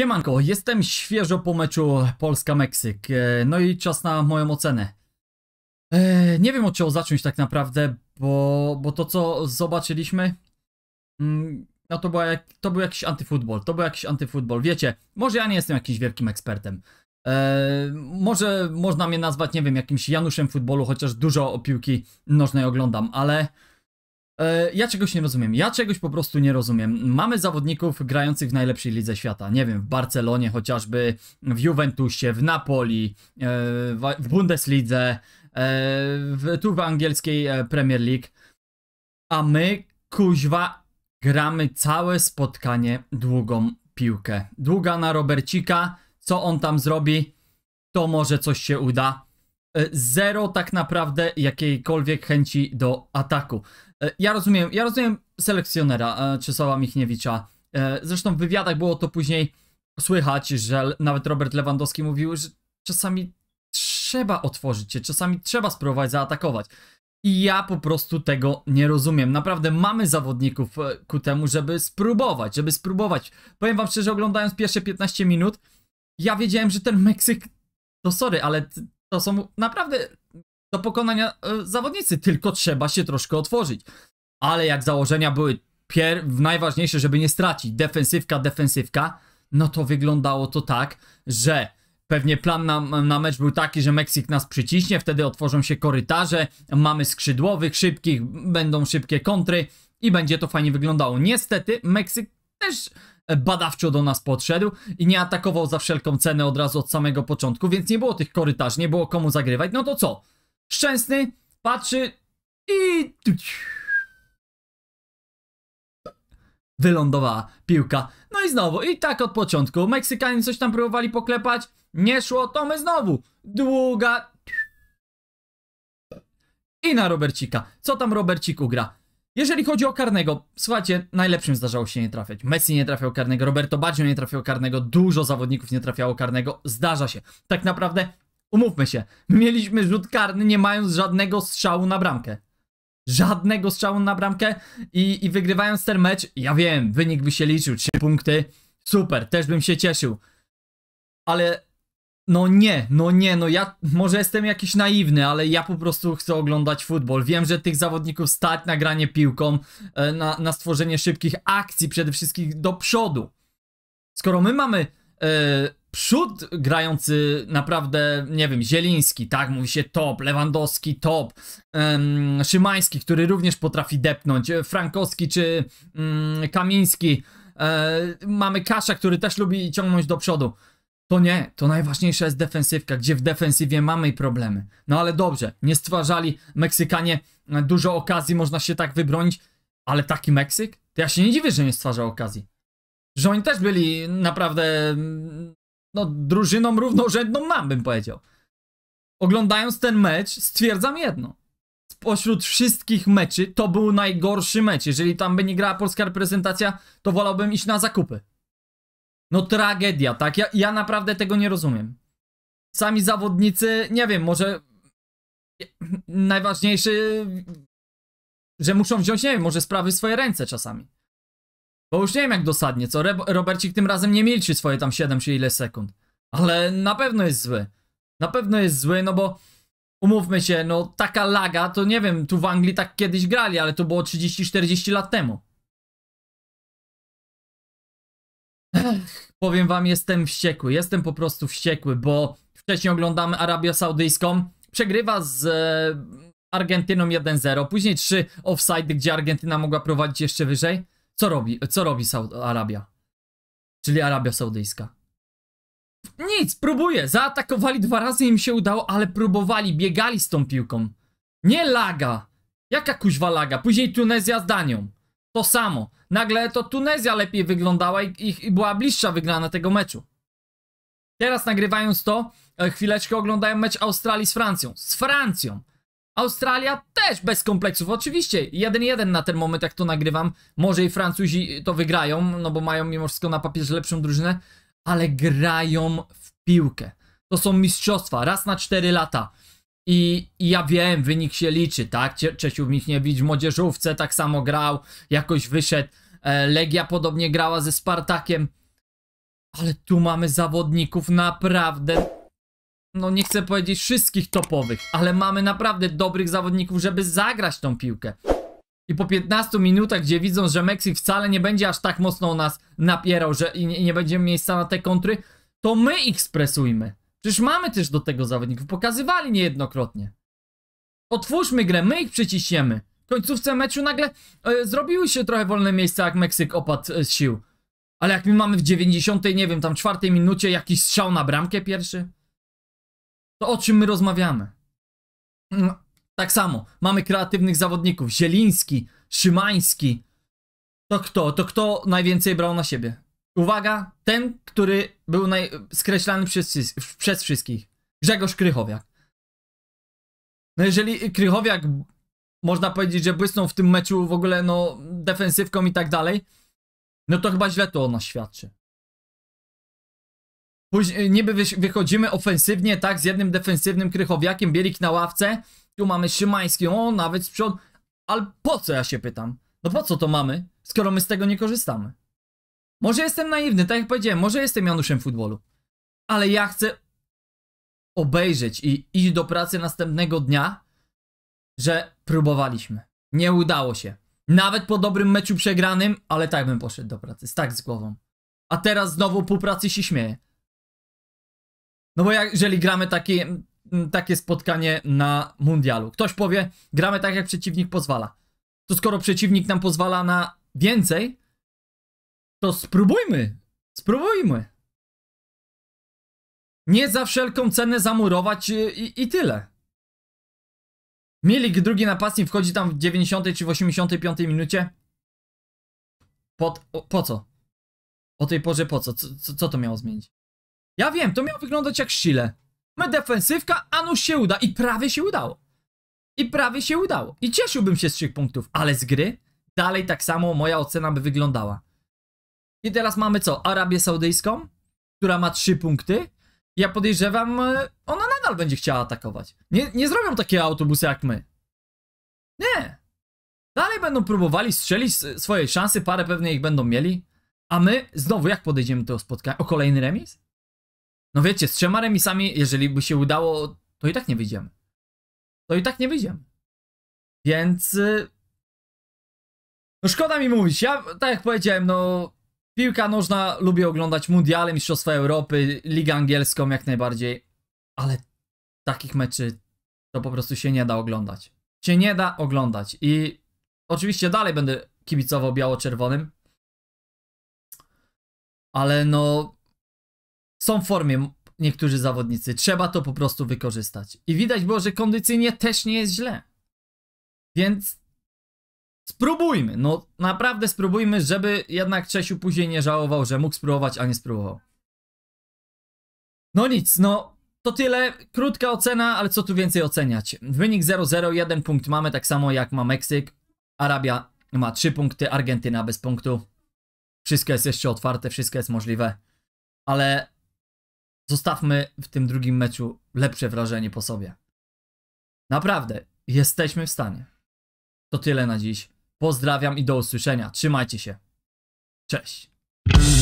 Siemanko, jestem świeżo po meczu Polska-Meksyk, e, no i czas na moją ocenę. E, nie wiem od czego zacząć tak naprawdę, bo, bo to co zobaczyliśmy, mm, no to, była jak, to był jakiś antyfutbol, to był jakiś antyfutbol, wiecie, może ja nie jestem jakimś wielkim ekspertem. E, może można mnie nazwać, nie wiem, jakimś Januszem futbolu, chociaż dużo o piłki nożnej oglądam, ale E, ja czegoś nie rozumiem. Ja czegoś po prostu nie rozumiem. Mamy zawodników grających w najlepszej lidze świata. Nie wiem, w Barcelonie chociażby, w Juventusie, w Napoli, e, w Bundeslidze, e, tu w angielskiej Premier League. A my, kuźwa, gramy całe spotkanie długą piłkę. Długa na Robercika. Co on tam zrobi? To może coś się uda. Zero tak naprawdę jakiejkolwiek chęci do ataku. E, ja rozumiem, ja rozumiem selekcjonera e, Czesława Michniewicza. E, zresztą w wywiadach było to później słychać, że nawet Robert Lewandowski mówił, że czasami trzeba otworzyć się, czasami trzeba spróbować zaatakować. I ja po prostu tego nie rozumiem. Naprawdę mamy zawodników ku temu, żeby spróbować, żeby spróbować. Powiem wam szczerze, oglądając pierwsze 15 minut, ja wiedziałem, że ten Meksyk, to no sorry, ale to są naprawdę do pokonania e, zawodnicy, tylko trzeba się troszkę otworzyć. Ale jak założenia były pier najważniejsze, żeby nie stracić, defensywka, defensywka, no to wyglądało to tak, że pewnie plan na, na mecz był taki, że Meksyk nas przyciśnie, wtedy otworzą się korytarze, mamy skrzydłowych, szybkich, będą szybkie kontry i będzie to fajnie wyglądało. Niestety Meksyk też e, badawczo do nas podszedł i nie atakował za wszelką cenę od razu od samego początku, więc nie było tych korytarzy, nie było komu zagrywać, no to co? Szczęsny patrzy i... Wylądowała piłka. No i znowu, i tak od początku. Meksykanie coś tam próbowali poklepać, nie szło, to my znowu. Długa... I na Robercika. Co tam Roberciku ugra? Jeżeli chodzi o karnego, słuchajcie, najlepszym zdarzało się nie trafiać. Messi nie trafiał karnego, Roberto Baggio nie trafiał karnego, dużo zawodników nie trafiało karnego, zdarza się. Tak naprawdę Umówmy się, mieliśmy rzut karny nie mając żadnego strzału na bramkę. Żadnego strzału na bramkę i, i wygrywając ten mecz, ja wiem, wynik by się liczył, trzy punkty, super, też bym się cieszył. Ale no nie, no nie, no ja może jestem jakiś naiwny, ale ja po prostu chcę oglądać futbol. Wiem, że tych zawodników stać na granie piłką, e, na, na stworzenie szybkich akcji, przede wszystkim do przodu. Skoro my mamy e, przód grający naprawdę, nie wiem, Zieliński, tak, mówi się top, Lewandowski top, um, Szymański, który również potrafi depnąć, e, Frankowski czy um, Kamiński, um, mamy Kasza, który też lubi ciągnąć do przodu. To nie, to najważniejsza jest defensywka, gdzie w defensywie mamy problemy. No ale dobrze, nie stwarzali Meksykanie e, dużo okazji, można się tak wybronić, ale taki Meksyk? To ja się nie dziwię, że nie stwarza okazji że oni też byli naprawdę mm, no, drużyną równorzędną mam bym powiedział. Oglądając ten mecz, stwierdzam jedno. Spośród wszystkich meczy to był najgorszy mecz. Jeżeli tam by nie grała polska reprezentacja, to wolałbym iść na zakupy. No tragedia, tak? Ja, ja naprawdę tego nie rozumiem. Sami zawodnicy, nie wiem, może najważniejszy, że muszą wziąć, nie wiem, może sprawy w swoje ręce czasami. Bo już nie wiem jak dosadnie, co? Re Robercik tym razem nie milczy swoje tam 7 czy ile sekund. Ale na pewno jest zły. Na pewno jest zły, no bo umówmy się, no taka laga, to nie wiem, tu w Anglii tak kiedyś grali, ale to było 30-40 lat temu. Ech, powiem wam, jestem wściekły, jestem po prostu wściekły, bo wcześniej oglądamy Arabię Saudyjską, przegrywa z e, Argentyną 1-0, później 3 offside, gdzie Argentyna mogła prowadzić jeszcze wyżej. Co robi, co robi Saud Arabia? Czyli Arabia Saudyjska. Nic, próbuje. Zaatakowali dwa razy, im się udało, ale próbowali, biegali z tą piłką. Nie laga. Jaka kuźwa laga? Później Tunezja z Danią. To samo. Nagle to Tunezja lepiej wyglądała i, i, i była bliższa wygrana tego meczu. Teraz nagrywając to, e, chwileczkę oglądają mecz Australii z Francją. Z Francją. Australia też bez kompleksów, oczywiście. 1-1 na ten moment, jak to nagrywam. Może i Francuzi to wygrają, no bo mają mimo wszystko na papierze lepszą drużynę, ale grają w piłkę. To są mistrzostwa, raz na 4 lata. I, I, ja wiem, wynik się liczy, tak? Czesiu Michniewicz w młodzieżówce tak samo grał, jakoś wyszedł. E, Legia podobnie grała ze Spartakiem. Ale tu mamy zawodników naprawdę no nie chcę powiedzieć wszystkich topowych, ale mamy naprawdę dobrych zawodników, żeby zagrać tą piłkę. I po 15 minutach, gdzie widzą, że Meksyk wcale nie będzie aż tak mocno o nas napierał, że i nie, będziemy nie będziemy miejsca na te kontry, to my ich spresujmy. Przecież mamy też do tego zawodników, pokazywali niejednokrotnie. Otwórzmy grę, my ich przyciśniemy. W końcówce meczu nagle e, zrobiły się trochę wolne miejsca, jak Meksyk opadł e, z sił. Ale jak my mamy w 90, nie wiem, tam czwartej minucie jakiś strzał na bramkę pierwszy? To o czym my rozmawiamy? Mm, tak samo, mamy kreatywnych zawodników. Zieliński, Szymański. To kto? To kto najwięcej brał na siebie? Uwaga, ten, który był naj... skreślany przez, przez wszystkich. Grzegorz Krychowiak. No jeżeli Krychowiak, można powiedzieć, że błysnął w tym meczu w ogóle no defensywką i tak dalej, no to chyba źle to o nas świadczy. Później e, niby wychodzimy ofensywnie, tak? Z jednym defensywnym krychowiakiem, Bielik na ławce. Tu mamy Szymański, o, nawet z przodu. Ale po co ja się pytam? No po co to mamy, skoro my z tego nie korzystamy? Może jestem naiwny, tak jak powiedziałem, może jestem Januszem futbolu. Ale ja chcę obejrzeć i iść do pracy następnego dnia, że próbowaliśmy. Nie udało się. Nawet po dobrym meczu przegranym, ale tak bym poszedł do pracy, z tak z głową. A teraz znowu po pracy się śmieję. No bo jak, jeżeli gramy taki, takie spotkanie na mundialu, ktoś powie, gramy tak jak przeciwnik pozwala. To skoro przeciwnik nam pozwala na więcej, to spróbujmy. Spróbujmy. Nie za wszelką cenę zamurować y, i, i tyle. Milik, drugi napastnik, wchodzi tam w 90 czy w 85 minucie. Po, po co? O tej porze po co? Co, co to miało zmienić? Ja wiem, to miało wyglądać jak Chile. My defensywka, Anus no się uda. I prawie się udało. I prawie się udało. I cieszyłbym się z trzech punktów, ale z gry dalej tak samo moja ocena by wyglądała. I teraz mamy co? Arabię Saudyjską, która ma trzy punkty. Ja podejrzewam, e, ona nadal będzie chciała atakować. Nie, nie zrobią takie autobusy jak my. Nie. Dalej będą próbowali strzelić swoje szanse, parę pewnie ich będą mieli. A my znowu jak podejdziemy do tego spotkania? O kolejny remis? No wiecie, z trzema remisami, jeżeli by się udało, to i tak nie wyjdziemy. To i tak nie wyjdziemy. Więc... Y, no szkoda mi mówić, ja tak jak powiedziałem, no... Piłka nożna, lubię oglądać mundiale, mistrzostwa Europy, ligę angielską jak najbardziej, ale takich meczy to po prostu się nie da oglądać. Się nie da oglądać i oczywiście dalej będę kibicował biało-czerwonym, ale no są w formie niektórzy zawodnicy. Trzeba to po prostu wykorzystać. I widać było, że kondycyjnie też nie jest źle. Więc spróbujmy. No naprawdę spróbujmy, żeby jednak Czesiu później nie żałował, że mógł spróbować, a nie spróbował. No nic, no to tyle. Krótka ocena, ale co tu więcej oceniać? Wynik 0-0, jeden punkt mamy, tak samo jak ma Meksyk. Arabia ma 3 punkty, Argentyna bez punktu. Wszystko jest jeszcze otwarte, wszystko jest możliwe. Ale zostawmy w tym drugim meczu lepsze wrażenie po sobie. Naprawdę, jesteśmy w stanie. To tyle na dziś. Pozdrawiam i do usłyszenia. Trzymajcie się. Cześć.